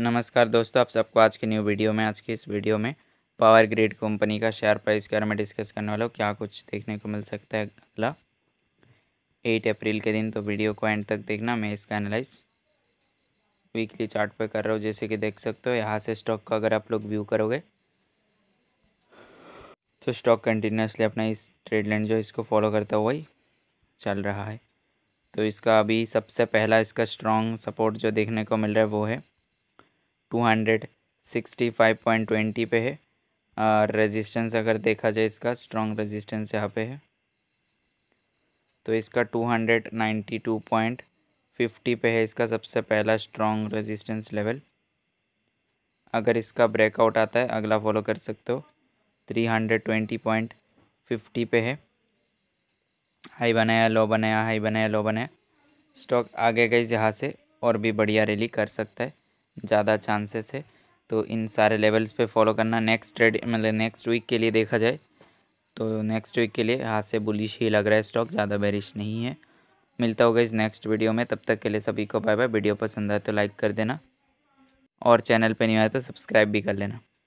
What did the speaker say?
नमस्कार दोस्तों आप सबको आज के न्यू वीडियो में आज के इस वीडियो में पावर ग्रिड कंपनी का शेयर प्राइस के बारे में डिस्कस करने वाला हूँ क्या कुछ देखने को मिल सकता है अगला एट अप्रैल के दिन तो वीडियो को एंड तक देखना मैं इसका एनालाइज वीकली चार्ट पर कर रहा हूँ जैसे कि देख सकते हो यहाँ से स्टॉक का अगर आप लोग व्यू करोगे तो स्टॉक कंटिन्यूसली अपना इस ट्रेड लाइन जो इसको फॉलो करता हुआ ही चल रहा है तो इसका अभी सबसे पहला इसका स्ट्रॉन्ग सपोर्ट जो देखने को मिल रहा है वो है two hundred sixty five point twenty पे है और रेजिस्टेंस अगर देखा जाए इसका स्ट्रॉन्ग रेजिस्टेंस यहाँ पे है तो इसका two hundred ninety two point fifty पे है इसका सबसे पहला स्ट्रॉन्ग रेजिस्टेंस लेवल अगर इसका ब्रेकआउट आता है अगला फॉलो कर सकते हो three hundred twenty point fifty पे है हाई बनाया लो बनाया हाई बनाया लो बनाया स्टॉक आगे गए यहाँ से और भी बढ़िया रैली कर सकता है ज़्यादा चांसेस है तो इन सारे लेवल्स पे फॉलो करना नेक्स्ट ट्रेड मतलब नेक्स्ट वीक के लिए देखा जाए तो नेक्स्ट वीक के लिए हाथ से बुलिश ही लग रहा है स्टॉक ज़्यादा बेरिश नहीं है मिलता होगा इस नेक्स्ट वीडियो में तब तक के लिए सभी को बाय बाय वीडियो पसंद आए तो लाइक कर देना और चैनल पर नहीं आए तो सब्सक्राइब भी कर लेना